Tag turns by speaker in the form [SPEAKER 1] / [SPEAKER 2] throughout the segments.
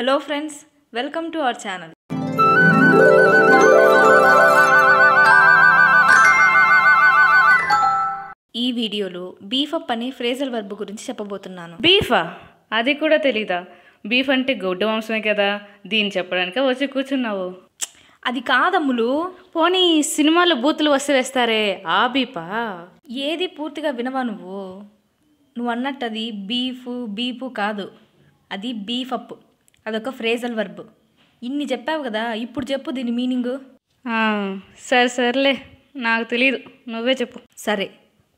[SPEAKER 1] hello friends welcome to our channel ఈ వీడియోలో beef up అనే ఫ్రేజల్ వర్బ్ గురించి చెప్పబోతున్నాను బీఫా అది కూడా తెలీదా బీఫ్ అంటే గొడ్డు వంశమే కదా దీన్ని చెప్పడానికే వచ్చి కూర్చున్నావు అది కాదమ్ములు పోనీ సినిమాలో బూతులు వస్తే వేస్తారే ఆ బీపా ఏది పూర్తిగా వినవా నువ్వు నువ్వు అన్నట్టు అది బీఫ్ బీపు కాదు అది బీఫ్ అదొక ఫ్రేజల్ వర్బ్ ఇన్ని చెప్పావు కదా ఇప్పుడు చెప్పు దీని మీనింగు సరే సర్లే నాకు తెలియదు నువ్వే చెప్పు సరే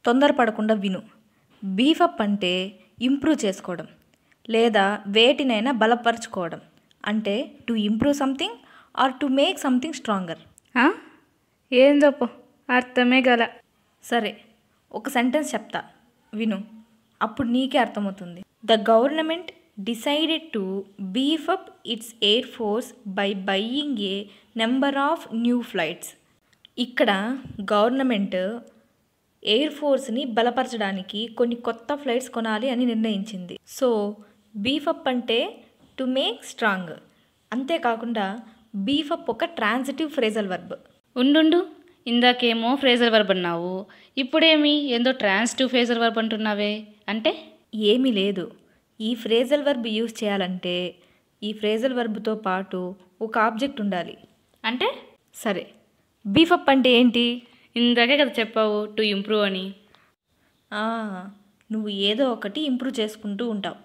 [SPEAKER 1] తొందరపడకుండా విను బీఫప్ అంటే ఇంప్రూవ్ చేసుకోవడం లేదా వేటినైనా బలపరచుకోవడం అంటే to improve something or to make something stronger ఏం చెప్పు అర్థమే గల సరే ఒక సెంటెన్స్ చెప్తా విను అప్పుడు నీకే అర్థమవుతుంది the government decided to beef up its air force by buying a number of new flights ఇక్కడ గవర్నమెంట్ ఎయిర్ ఫోర్స్ని బలపరచడానికి కొన్ని కొత్త ఫ్లైట్స్ కొనాలి అని నిర్ణయించింది సో బీఫప్ అంటే టు మేక్ స్ట్రాంగ్ అంతేకాకుండా బీఫప్ ఒక ట్రాన్సిటివ్ ఫ్రేజల్ వర్బ్ ఉండుండు ఇందాకేమో ఫ్రేజల్ వర్బ్ అన్నావు ఇప్పుడేమి ఏందో ట్రాన్సిటివ్ ఫ్రేజల్ వర్బ్ అంటున్నావే అంటే ఏమీ లేదు ఈ ఫ్రేజల్ వర్బ్ యూజ్ చేయాలంటే ఈ ఫ్రేజల్ వర్బ్తో పాటు ఒక ఆబ్జెక్ట్ ఉండాలి అంటే సరే బీఫప్ అంటే ఏంటి ఇందాకే కదా చెప్పావు టు ఇంప్రూవ్ అని నువ్వు ఏదో ఒకటి ఇంప్రూవ్ చేసుకుంటూ ఉంటావు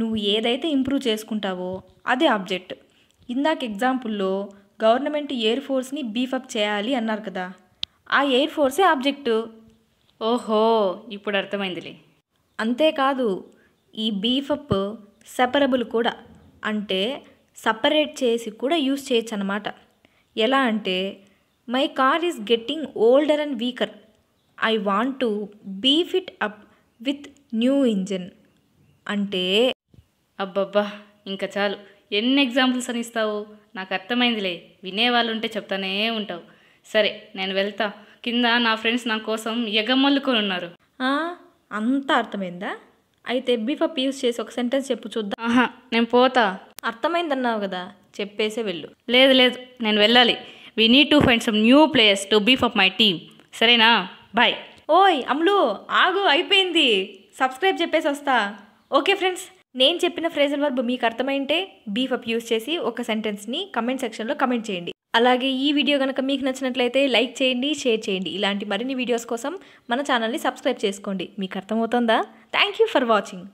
[SPEAKER 1] నువ్వు ఏదైతే ఇంప్రూవ్ చేసుకుంటావో అదే ఆబ్జెక్ట్ ఇందాక ఎగ్జాంపుల్లో గవర్నమెంట్ ఎయిర్ ఫోర్స్ని బీఫప్ చేయాలి అన్నారు కదా ఆ ఎయిర్ ఫోర్సే ఆబ్జెక్టు ఓహో ఇప్పుడు అర్థమైందిలే అంతేకాదు ఈ బీఫప్ సెపరబుల్ కూడా అంటే సపరేట్ చేసి కూడా యూస్ చేయొచ్చు అనమాట ఎలా అంటే my car is getting older and weaker I want to beef it up with new engine అంటే అబ్బబ్బా ఇంకా చాలు ఎన్ని ఎగ్జాంపుల్స్ అని ఇస్తావు నాకు అర్థమైందిలే వినేవాళ్ళు ఉంటే చెప్తానే ఉంటావు సరే నేను వెళ్తా కింద నా ఫ్రెండ్స్ నా కోసం ఎగమల్లుకొని ఉన్నారు అంతా అర్థమైందా అయితే బీఫప్ యూస్ చేసి ఒక సెంటెన్స్ చెప్పు చూద్దాం ఆహా నేను పోతా అర్థమైందన్నావు కదా చెప్పేసే వెళ్ళు లేదు లేదు నేను వెళ్ళాలి we need to find some new players to beef up my team సరేనా బాయ్ ఓయ్ అమ్ములు ఆగు అయిపోయింది సబ్స్క్రైబ్ చెప్పేసి వస్తా ఓకే ఫ్రెండ్స్ నేను చెప్పిన ఫ్రేజల్ వర్బ్ మీకు అర్థమైంటే బీఫ్ అప్ యూస్ చేసి ఒక సెంటెన్స్ని కమెంట్ సెక్షన్లో కమెంట్ చేయండి అలాగే ఈ వీడియో కనుక మీకు నచ్చినట్లయితే లైక్ చేయండి షేర్ చేయండి ఇలాంటి మరిన్ని వీడియోస్ కోసం మన ఛానల్ని సబ్స్క్రైబ్ చేసుకోండి మీకు అర్థమవుతుందా థ్యాంక్ యూ ఫర్ వాచింగ్